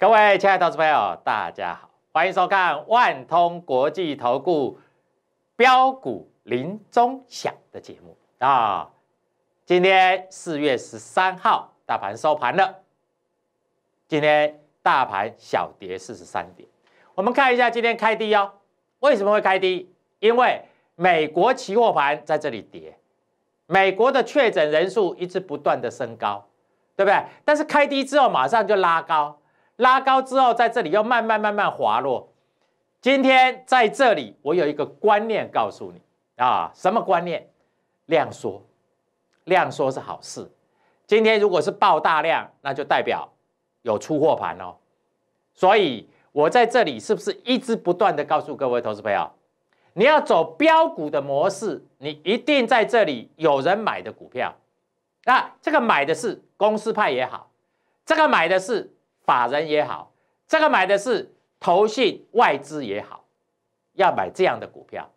各位亲爱的投资朋友，大家好，欢迎收看万通国际投顾标股林中响的节目啊！今天四月十三号，大盘收盘了。今天大盘小跌四十三点。我们看一下今天开低哦，为什么会开低？因为美国期货盘在这里跌，美国的确诊人数一直不断的升高，对不对？但是开低之后马上就拉高。拉高之后，在这里又慢慢慢慢滑落。今天在这里，我有一个观念告诉你啊，什么观念？量缩，量缩是好事。今天如果是爆大量，那就代表有出货盘哦。所以，我在这里是不是一直不断的告诉各位投资朋友，你要走标股的模式，你一定在这里有人买的股票。那这个买的是公司派也好，这个买的是。法人也好，这个买的是投信外资也好，要买这样的股票。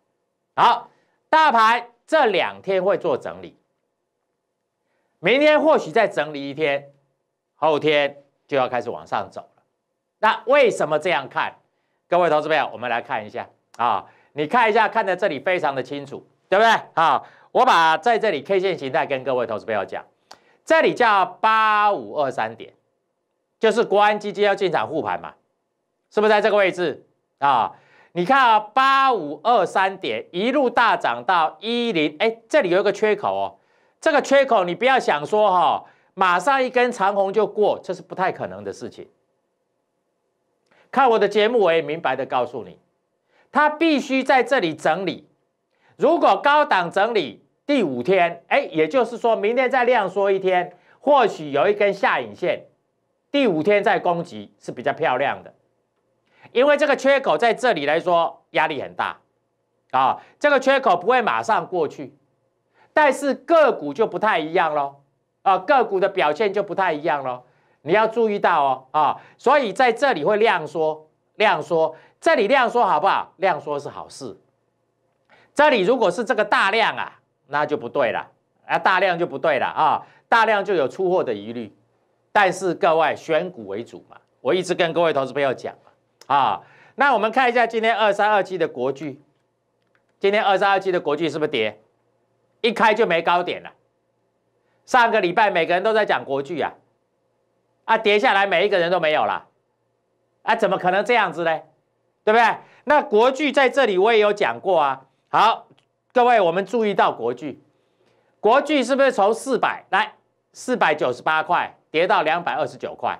好，大盘这两天会做整理，明天或许再整理一天，后天就要开始往上走了。那为什么这样看？各位投资朋友，我们来看一下啊，你看一下，看在这里非常的清楚，对不对？啊，我把在这里 K 线形态跟各位投资朋友讲，这里叫八五二三点。就是国安基金要进场护盘嘛，是不是在这个位置啊？你看啊，八五二三点一路大涨到一零，哎，这里有一个缺口哦。这个缺口你不要想说哈，马上一根长红就过，这是不太可能的事情。看我的节目，我也明白的告诉你，它必须在这里整理。如果高档整理第五天，哎，也就是说明天再量缩一天，或许有一根下影线。第五天在攻击是比较漂亮的，因为这个缺口在这里来说压力很大啊，这个缺口不会马上过去，但是个股就不太一样喽啊，个股的表现就不太一样喽，你要注意到哦啊，所以在这里会量缩量缩，这里量缩好不好？量缩是好事，这里如果是这个大量啊，那就不对了啊，大量就不对了啊，大量就有出货的疑虑。但是各位选股为主嘛，我一直跟各位投资朋友讲嘛，啊，那我们看一下今天二三二七的国剧，今天二三二七的国剧是不是跌？一开就没高点了。上个礼拜每个人都在讲国剧啊，啊，跌下来每一个人都没有了，啊，怎么可能这样子呢？对不对？那国剧在这里我也有讲过啊。好，各位我们注意到国剧，国剧是不是从四百来四百九十八块？跌到两百二十九块，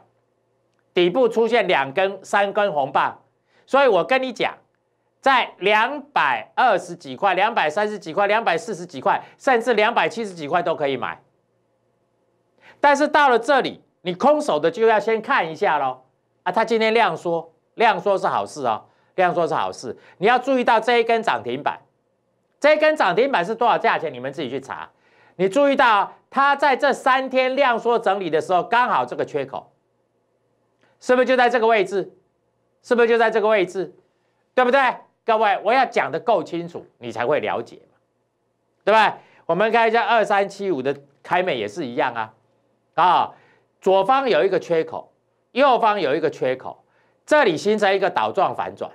底部出现两根、三根红棒，所以我跟你讲，在两百二十几块、两百三十几块、两百四十几块，甚至两百七十几块都可以买。但是到了这里，你空手的就要先看一下喽。啊，他今天量缩，量缩是好事哦，量缩是好事。你要注意到这一根涨停板，这一根涨停板是多少价钱？你们自己去查。你注意到，它在这三天量缩整理的时候，刚好这个缺口，是不是就在这个位置？是不是就在这个位置？对不对？各位，我要讲的够清楚，你才会了解嘛，对吧？我们看一下二三七五的开美也是一样啊，啊，左方有一个缺口，右方有一个缺口，这里形成一个倒状反转，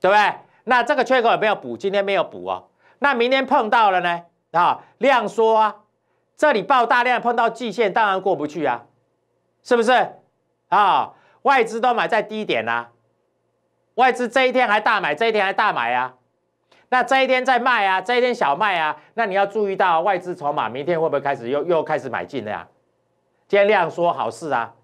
对不对？那这个缺口有没有补？今天没有补哦，那明天碰到了呢？啊，量缩啊，这里爆大量碰到季线，当然过不去啊，是不是？啊，外资都买在低点啦，外资这一天还大买，这一天还大买啊，那这一天在卖啊，这一天小卖啊，那你要注意到外资筹码明天会不会开始又又开始买进了呀？今天量缩好事啊，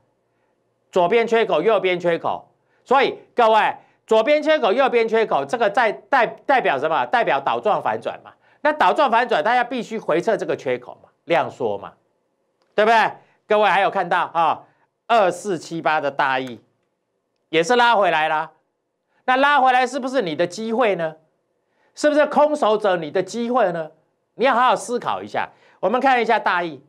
左边缺口右边缺口，所以各位左边缺口右边缺口，这个代代代表什么？代表倒状反转嘛？那倒转反转，大家必须回撤这个缺口嘛，量缩嘛，对不对？各位还有看到啊，二四七八的大 E，也是拉回来啦。那拉回来是不是你的机会呢？是不是空手者你的机会呢？你要好好思考一下。我们看一下大 E，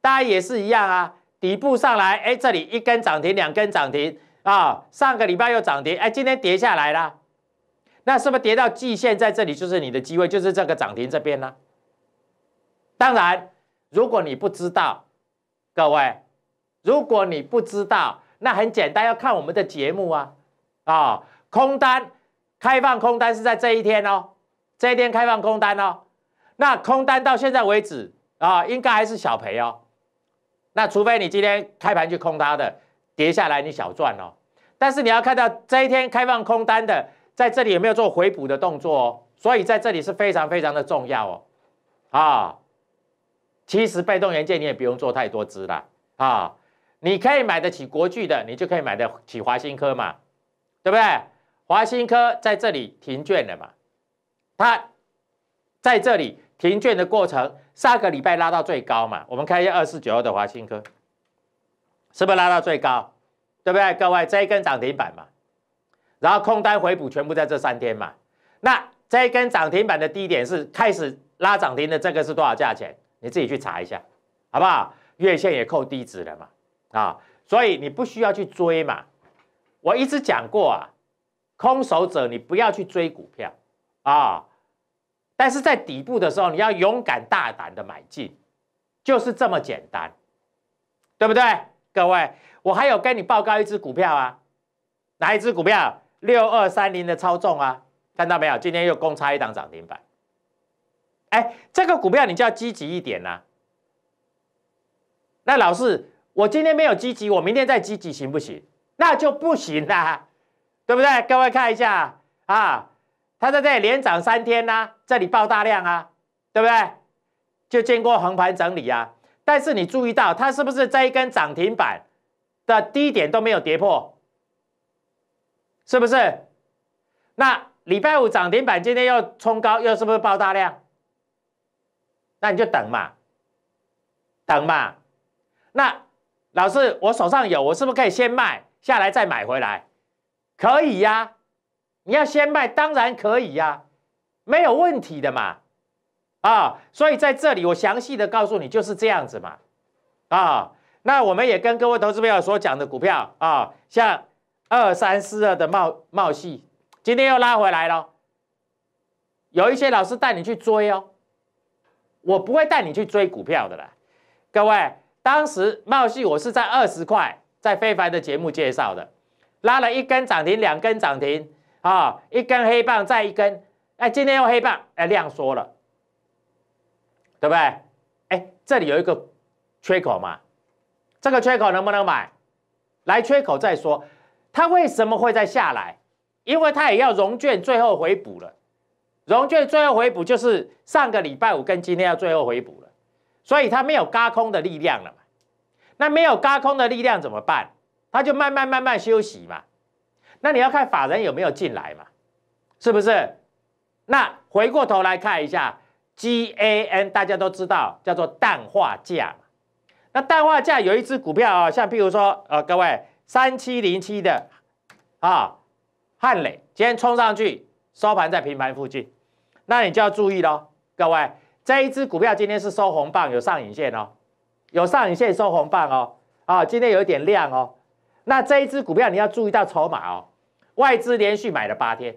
大 E 也是一样啊，底部上来，哎，这里一根涨停，两根涨停啊，上个礼拜又涨停，哎，今天跌下来了。那是不是跌到季线在这里就是你的机会，就是这个涨停这边呢？当然，如果你不知道，各位，如果你不知道，那很简单，要看我们的节目啊。啊，空单开放空单是在这一天哦，这一天开放空单哦。那空单到现在为止啊，应该还是小赔哦。那除非你今天开盘去空它的，跌下来你小赚哦。但是你要看到这一天开放空单的。在这里有没有做回补的动作？哦？所以在这里是非常非常的重要哦。啊，其实被动元件你也不用做太多只了啊，你可以买得起国巨的，你就可以买得起华新科嘛，对不对？华新科在这里停卷了嘛，它在这里停卷的过程，上个礼拜拉到最高嘛，我们看一下二四九二的华新科，是不是拉到最高？对不对？各位这一根涨停板嘛。然后空单回补全部在这三天嘛，那这一根涨停板的低点是开始拉涨停的，这个是多少价钱？你自己去查一下，好不好？月线也扣低值了嘛，啊，所以你不需要去追嘛。我一直讲过啊，空手者你不要去追股票啊，但是在底部的时候你要勇敢大胆的买进，就是这么简单，对不对？各位，我还有跟你报告一只股票啊，哪一只股票？六二三零的操纵啊，看到没有？今天又公差一档涨停板。哎，这个股票你就要积极一点啦。那老师，我今天没有积极，我明天再积极行不行？那就不行啦，对不对？各位看一下啊，它在这里连涨三天呐，这里爆大量啊，对不对？就经过横盘整理啊。但是你注意到，它是不是在一根涨停板的低点都没有跌破？是不是？那礼拜五涨停板，今天又冲高，又是不是爆大量？那你就等嘛，等嘛。那老师，我手上有，我是不是可以先卖下来再买回来？可以呀，你要先卖，当然可以呀，没有问题的嘛。啊，所以在这里我详细的告诉你，就是这样子嘛。啊，那我们也跟各位投资朋友所讲的股票啊，像。二三四二的茂茂系，今天又拉回来了。有一些老师带你去追哦，我不会带你去追股票的啦。各位，当时茂系我是在二十块，在非凡的节目介绍的，拉了一根涨停，两根涨停啊，一根黑棒再一根，哎，今天又黑棒，哎，量缩了，对不对？哎，这里有一个缺口嘛，这个缺口能不能买？来缺口再说。它为什么会再下来？因为它也要融券，最后回补了。融券最后回补就是上个礼拜五跟今天要最后回补了，所以它没有高空的力量了嘛。那没有高空的力量怎么办？它就慢慢慢慢休息嘛。那你要看法人有没有进来嘛，是不是？那回过头来看一下 GAN，大家都知道叫做氮化镓。那氮化镓有一只股票啊，像譬如说呃各位。三七零七的啊，汉磊今天冲上去收盘在平盘附近，那你就要注意喽，各位这一只股票今天是收红棒，有上影线哦，有上影线收红棒哦，啊，今天有一点亮哦，那这一只股票你要注意到筹码哦，外资连续买了八天，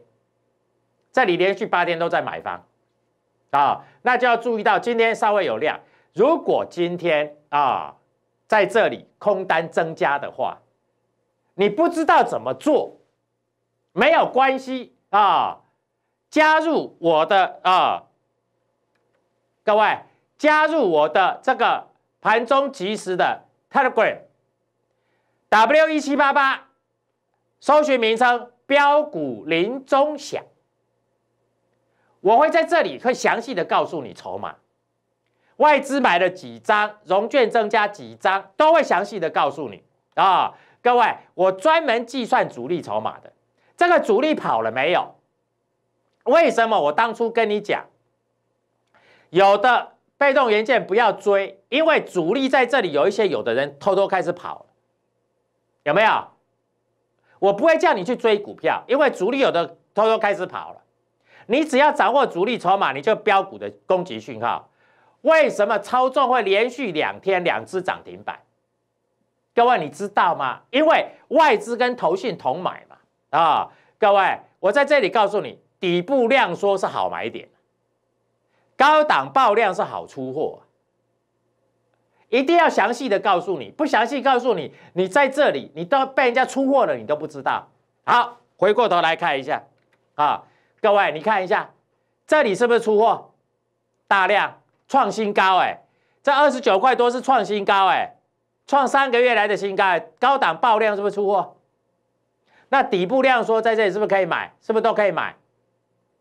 在里连续八天都在买方啊，那就要注意到今天稍微有量，如果今天啊在这里空单增加的话。你不知道怎么做，没有关系啊！加入我的啊，各位加入我的这个盘中即时的 Telegram W 一七八八，搜寻名称标股林中响，我会在这里会详细的告诉你筹码，外资买了几张，融券增加几张，都会详细的告诉你啊。各位，我专门计算主力筹码的，这个主力跑了没有？为什么我当初跟你讲，有的被动元件不要追，因为主力在这里有一些，有的人偷偷开始跑了，有没有？我不会叫你去追股票，因为主力有的偷偷开始跑了，你只要掌握主力筹码，你就标股的攻击讯号。为什么操作会连续两天两只涨停板？各位，你知道吗？因为外资跟投信同买嘛，啊，各位，我在这里告诉你，底部量缩是好买点，高档爆量是好出货。一定要详细的告诉你，不详细告诉你，你在这里，你都被人家出货了，你都不知道。好，回过头来看一下，啊，各位，你看一下，这里是不是出货？大量创新高，哎，这二十九块多是创新高，哎。创三个月来的新高，高档爆量是不是出货？那底部量说在这里是不是可以买？是不是都可以买？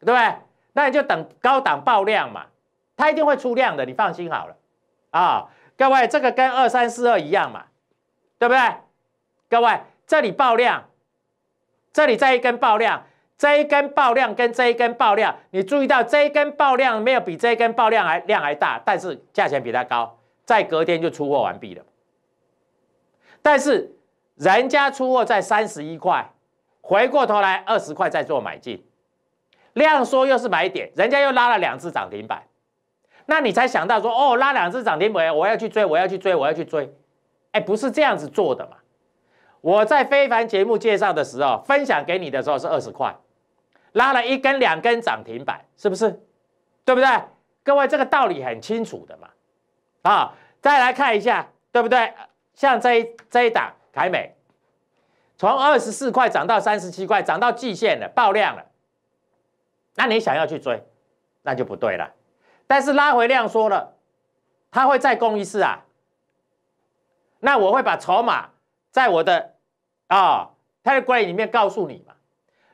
对不对？那你就等高档爆量嘛，它一定会出量的，你放心好了。啊，各位，这个跟二三四二一样嘛，对不对？各位，这里爆量，这里这一根爆量，这一根爆量跟这一根爆量，你注意到这一根爆量没有比这一根爆量还量还大，但是价钱比它高，在隔天就出货完毕了。但是人家出货在三十一块，回过头来二十块再做买进，量缩又是买点，人家又拉了两次涨停板，那你才想到说哦，拉两次涨停板，我要去追，我要去追，我要去追，哎，不是这样子做的嘛？我在非凡节目介绍的时候分享给你的时候是二十块，拉了一根两根涨停板，是不是？对不对？各位这个道理很清楚的嘛？啊，再来看一下，对不对？像这一这一档凯美，从二十四块涨到三十七块，涨到季线了，爆量了。那你想要去追，那就不对了。但是拉回量说了，他会再攻一次啊。那我会把筹码在我的啊 r a 柜里面告诉你嘛。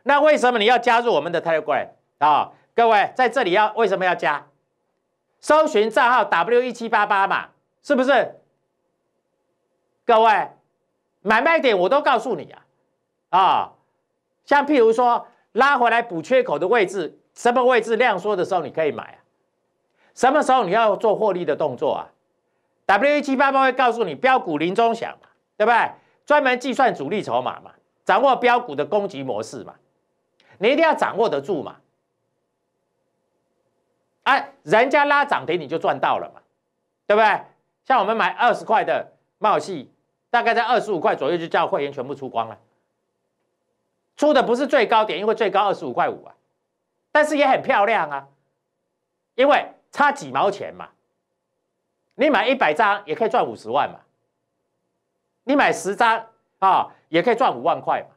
那为什么你要加入我们的 r a 柜啊？各位在这里要为什么要加？搜寻账号 W 一七八八嘛，是不是？各位买卖点我都告诉你啊，啊，像譬如说拉回来补缺口的位置，什么位置量缩的时候你可以买啊，什么时候你要做获利的动作啊？W 一七八八会告诉你标股临中响嘛，对不对？专门计算主力筹码嘛，掌握标股的攻击模式嘛，你一定要掌握得住嘛。哎，人家拉涨停你就赚到了嘛，对不对？像我们买二十块的茂系。大概在二十五块左右就叫会员全部出光了，出的不是最高点，因为最高二十五块五啊，但是也很漂亮啊，因为差几毛钱嘛，你买一百张也可以赚五十万嘛，你买十张啊也可以赚五万块嘛，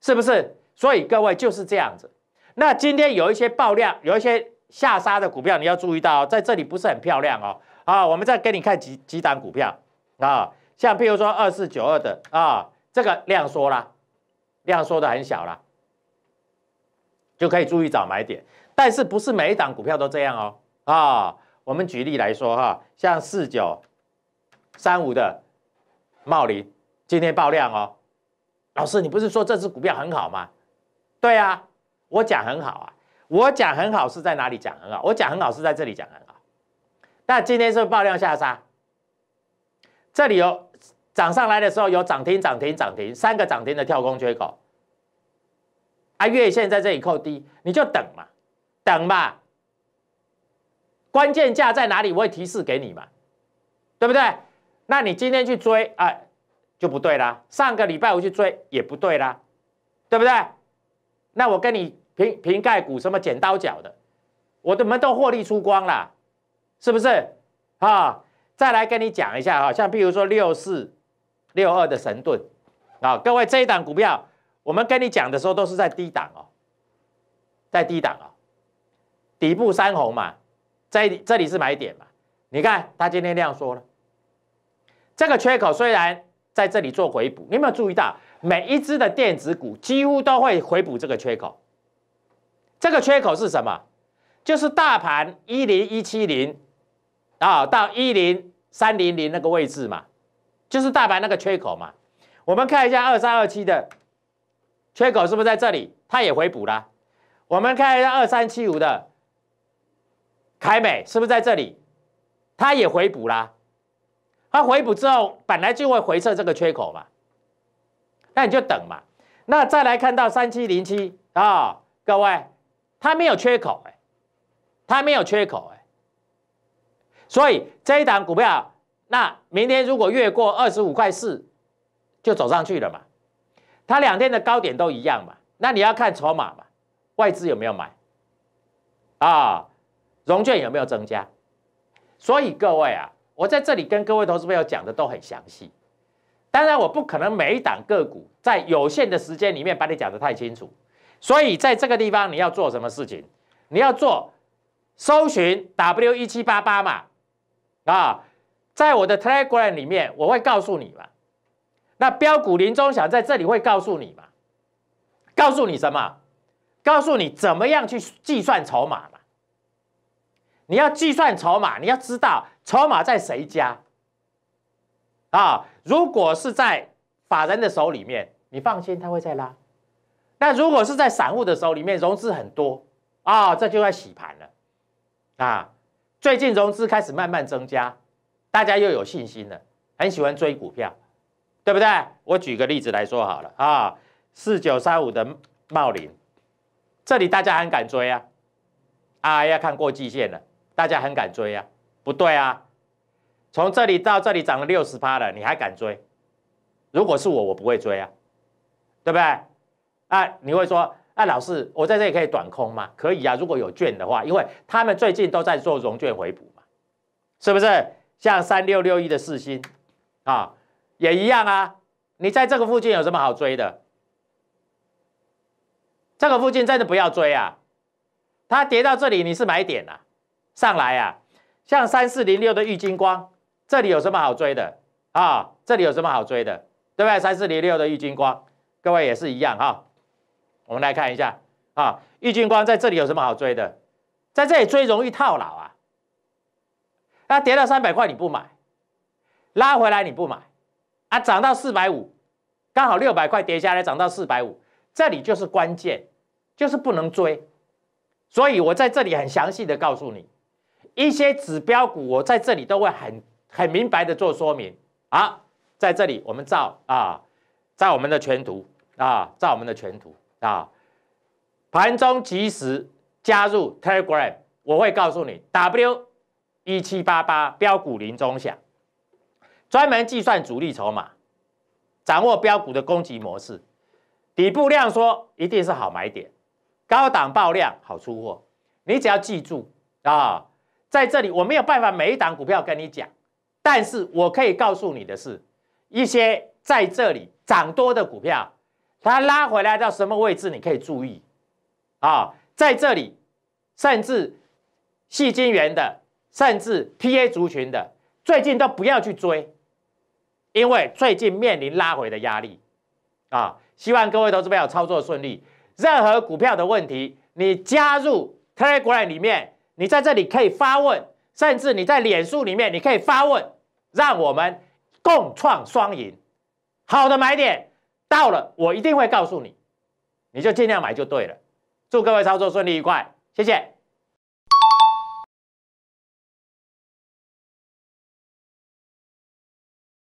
是不是？所以各位就是这样子。那今天有一些爆量，有一些下杀的股票你要注意到，在这里不是很漂亮哦。啊，我们再给你看几几档股票啊。像譬如说二四九二的啊，这个量缩啦，量缩的很小啦，就可以注意找买点。但是不是每一档股票都这样哦？啊，我们举例来说哈，像四九三五的茂林今天爆量哦。老师，你不是说这只股票很好吗？对啊，我讲很好啊，我讲很好是在哪里讲很好？我讲很好是在这里讲很好。那今天是不是爆量下杀？这里哦。涨上来的时候有涨停、涨停、涨停，三个涨停的跳空缺口，啊，月线在这里扣低，你就等嘛，等嘛，关键价在哪里我会提示给你嘛，对不对？那你今天去追啊就不对啦，上个礼拜我去追也不对啦，对不对？那我跟你瓶瓶盖股什么剪刀脚的，我的们都获利出光啦，是不是？啊，再来跟你讲一下哈，像譬如说六四。六二的神盾啊，各位，这一档股票，我们跟你讲的时候都是在低档哦，在低档哦，底部三红嘛，在这里是买点嘛。你看他今天这样说了，这个缺口虽然在这里做回补，你有没有注意到每一只的电子股几乎都会回补这个缺口？这个缺口是什么？就是大盘一零一七零啊到一零三零零那个位置嘛。就是大白那个缺口嘛，我们看一下二三二七的缺口是不是在这里？它也回补了。我们看一下二三七五的凯美是不是在这里？它也回补啦。它回补之后，本来就会回撤这个缺口嘛。那你就等嘛。那再来看到三七零七啊，各位，它没有缺口哎，它没有缺口哎。所以这一档股票。那明天如果越过二十五块四，就走上去了嘛？它两天的高点都一样嘛？那你要看筹码嘛？外资有没有买？啊？融券有没有增加？所以各位啊，我在这里跟各位投资朋友讲的都很详细。当然，我不可能每一档个股在有限的时间里面把你讲的太清楚。所以在这个地方你要做什么事情？你要做搜寻 W 一七八八嘛？啊？在我的 Telegram 里面，我会告诉你嘛。那标股林中想在这里会告诉你嘛，告诉你什么？告诉你怎么样去计算筹码嘛。你要计算筹码，你要知道筹码在谁家啊。如果是在法人的手里面，你放心，他会再拉。那如果是在散户的手里面，融资很多啊，这就要洗盘了啊。最近融资开始慢慢增加。大家又有信心了，很喜欢追股票，对不对？我举个例子来说好了啊，四九三五的茂林，这里大家很敢追啊，啊要看过季线了，大家很敢追啊，不对啊，从这里到这里涨了六十八了，你还敢追？如果是我，我不会追啊，对不对？啊，你会说，啊老师，我在这里可以短空吗？可以啊，如果有券的话，因为他们最近都在做融券回补嘛，是不是？像三六六一的四星，啊，也一样啊。你在这个附近有什么好追的？这个附近真的不要追啊。它跌到这里，你是买点啊，上来啊，像三四零六的玉金光，这里有什么好追的啊？这里有什么好追的，对不对？三四零六的玉金光，各位也是一样哈。我们来看一下啊，玉金光在这里有什么好追的？在这里追容易套牢啊。它跌到三百块你不买，拉回来你不买，啊涨到四百五，刚好六百块跌下来涨到四百五，这里就是关键，就是不能追。所以我在这里很详细的告诉你，一些指标股我在这里都会很很明白的做说明。好，在这里我们照啊，在我们的全图啊，照我们的全图啊，盘中及时加入 Telegram，我会告诉你 W。一七八八标股临中享，专门计算主力筹码，掌握标股的攻击模式，底部量缩一定是好买点，高档爆量好出货。你只要记住啊，在这里我没有办法每一档股票跟你讲，但是我可以告诉你的是，一些在这里涨多的股票，它拉回来到什么位置你可以注意啊，在这里甚至细金源的。甚至 p A 族群的最近都不要去追，因为最近面临拉回的压力啊！希望各位投资朋友操作顺利。任何股票的问题，你加入 Telegram 里面，你在这里可以发问；甚至你在脸书里面，你可以发问，让我们共创双赢。好的买点到了，我一定会告诉你，你就尽量买就对了。祝各位操作顺利愉快，谢谢。